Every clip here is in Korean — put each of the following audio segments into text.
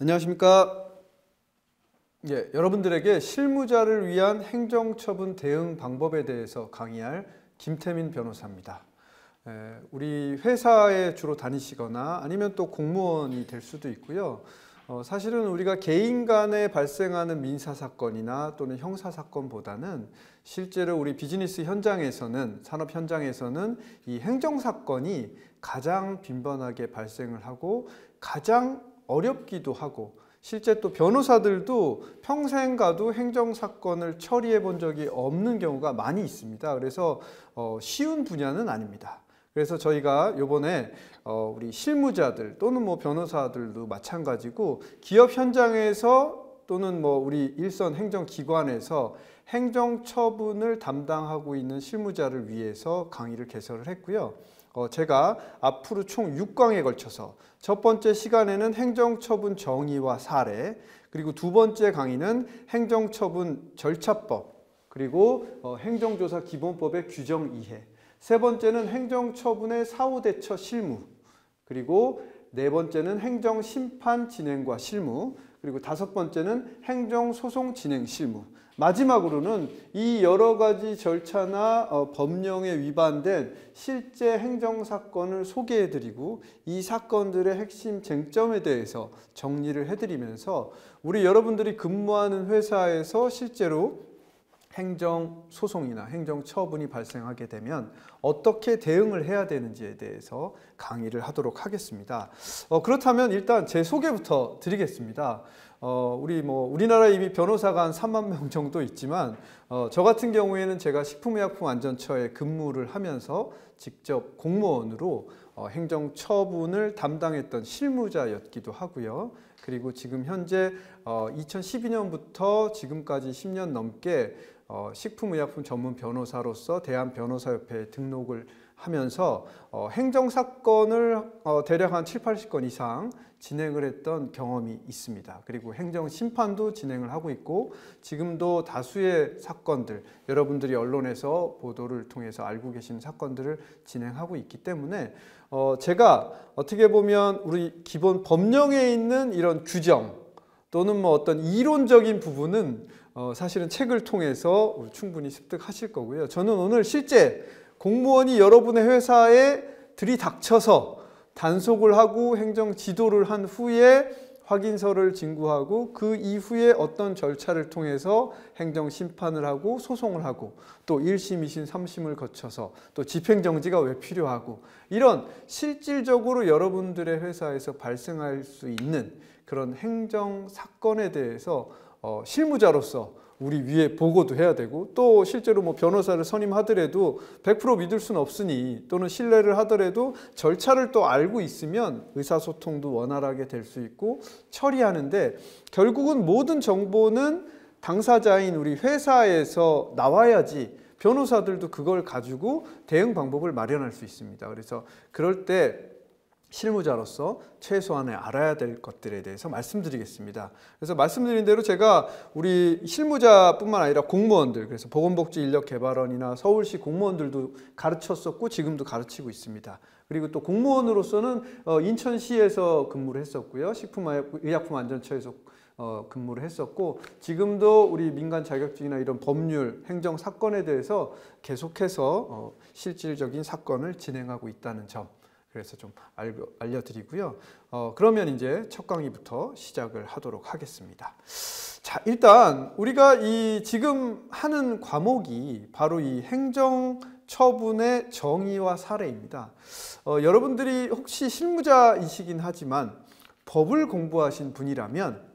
안녕하십니까. 예, 여러분들에게 실무자를 위한 행정처분 대응 방법에 대해서 강의할 김태민 변호사입니다. 예, 우리 회사에 주로 다니시거나 아니면 또 공무원이 될 수도 있고요. 어, 사실은 우리가 개인 간에 발생하는 민사 사건이나 또는 형사 사건보다는 실제로 우리 비즈니스 현장에서는 산업 현장에서는 이 행정 사건이 가장 빈번하게 발생을 하고 가장 어렵기도 하고 실제 또 변호사들도 평생 가도 행정사건을 처리해 본 적이 없는 경우가 많이 있습니다. 그래서 어, 쉬운 분야는 아닙니다. 그래서 저희가 요번에 어, 우리 실무자들 또는 뭐 변호사들도 마찬가지고 기업 현장에서 또는 뭐 우리 일선 행정기관에서 행정처분을 담당하고 있는 실무자를 위해서 강의를 개설을 했고요. 어, 제가 앞으로 총 6강에 걸쳐서 첫 번째 시간에는 행정처분 정의와 사례 그리고 두 번째 강의는 행정처분 절차법 그리고 어, 행정조사 기본법의 규정 이해 세 번째는 행정처분의 사후대처 실무 그리고 네 번째는 행정심판 진행과 실무 그리고 다섯 번째는 행정소송 진행 실무. 마지막으로는 이 여러 가지 절차나 어, 법령에 위반된 실제 행정사건을 소개해드리고 이 사건들의 핵심 쟁점에 대해서 정리를 해드리면서 우리 여러분들이 근무하는 회사에서 실제로 행정 소송이나 행정 처분이 발생하게 되면 어떻게 대응을 해야 되는지에 대해서 강의를 하도록 하겠습니다. 어, 그렇다면 일단 제 소개부터 드리겠습니다. 어, 우리 뭐우리나라 이미 변호사가 한 3만 명 정도 있지만 어, 저 같은 경우에는 제가 식품의약품안전처에 근무를 하면서 직접 공무원으로 어, 행정 처분을 담당했던 실무자였기도 하고요. 그리고 지금 현재 어, 2012년부터 지금까지 10년 넘게 어, 식품의약품 전문 변호사로서 대한 변호사협회에 등록을 하면서 어, 행정사건을 어, 대략 한 7, 80건 이상 진행을 했던 경험이 있습니다. 그리고 행정심판도 진행을 하고 있고 지금도 다수의 사건들 여러분들이 언론에서 보도를 통해서 알고 계신 사건들을 진행하고 있기 때문에 어, 제가 어떻게 보면 우리 기본 법령에 있는 이런 규정 또는 뭐 어떤 이론적인 부분은 어, 사실은 책을 통해서 충분히 습득하실 거고요. 저는 오늘 실제 공무원이 여러분의 회사에 들이닥쳐서 단속을 하고 행정 지도를 한 후에 확인서를 징구하고그 이후에 어떤 절차를 통해서 행정 심판을 하고 소송을 하고 또 1심, 2심, 3심을 거쳐서 또 집행정지가 왜 필요하고 이런 실질적으로 여러분들의 회사에서 발생할 수 있는 그런 행정 사건에 대해서 어, 실무자로서 우리 위에 보고도 해야 되고 또 실제로 뭐 변호사를 선임하더라도 100% 믿을 수는 없으니 또는 신뢰를 하더라도 절차를 또 알고 있으면 의사소통도 원활하게 될 수 있고 처리하는데 결국은 모든 정보는 당사자인 우리 회사에서 나와야지 변호사들도 그걸 가지고 대응 방법을 마련할 수 있습니다. 그래서 그럴 때 실무자로서 최소한의 알아야 될 것들에 대해서 말씀드리겠습니다. 그래서 말씀드린 대로 제가 우리 실무자뿐만 아니라 공무원들, 그래서 보건복지인력개발원이나 서울시 공무원들도 가르쳤었고 지금도 가르치고 있습니다. 그리고 또 공무원으로서는 어, 인천시에서 근무를 했었고요. 식품의약품안전처에서 어, 근무를 했었고 지금도 우리 민간 자격증이나 이런 법률, 행정 사건에 대해서 계속해서 어, 실질적인 사건을 진행하고 있다는 점 그래서 좀 알고, 알려드리고요. 어, 그러면 이제 첫 강의부터 시작을 하도록 하겠습니다. 자, 일단 우리가 이 지금 하는 과목이 바로 이 행정 처분의 정의와 사례입니다. 어, 여러분들이 혹시 실무자이시긴 하지만 법을 공부하신 분이라면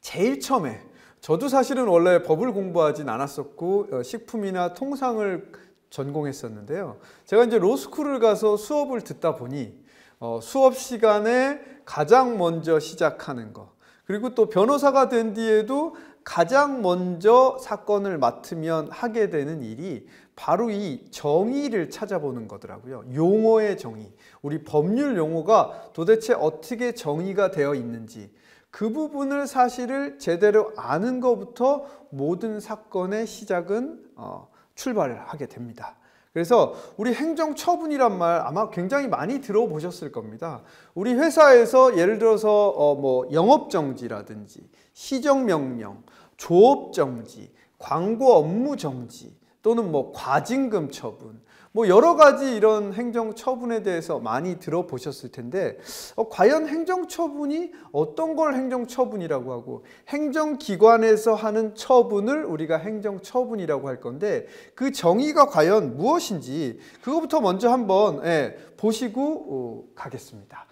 제일 처음에 저도 사실은 원래 법을 공부하진 않았었고 어, 식품이나 통상을 전공했었는데요. 제가 이제 로스쿨을 가서 수업을 듣다 보니 어, 수업 시간에 가장 먼저 시작하는 것 그리고 또 변호사가 된 뒤에도 가장 먼저 사건을 맡으면 하게 되는 일이 바로 이 정의를 찾아보는 거더라고요. 용어의 정의. 우리 법률 용어가 도대체 어떻게 정의가 되어 있는지 그 부분을 사실을 제대로 아는 것부터 모든 사건의 시작은 어, 출발하게 됩니다. 그래서 우리 행정처분이란 말 아마 굉장히 많이 들어보셨을 겁니다. 우리 회사에서 예를 들어서 어뭐 영업정지라든지 시정명령, 조업정지, 광고 업무정지 또는 뭐 과징금 처분 뭐 여러 가지 이런 행정 처분에 대해서 많이 들어보셨을 텐데 어, 과연 행정 처분이 어떤 걸 행정 처분이라고 하고 행정 기관에서 하는 처분을 우리가 행정 처분이라고 할 건데 그 정의가 과연 무엇인지 그거부터 먼저 한번 예, 보시고 어, 가겠습니다.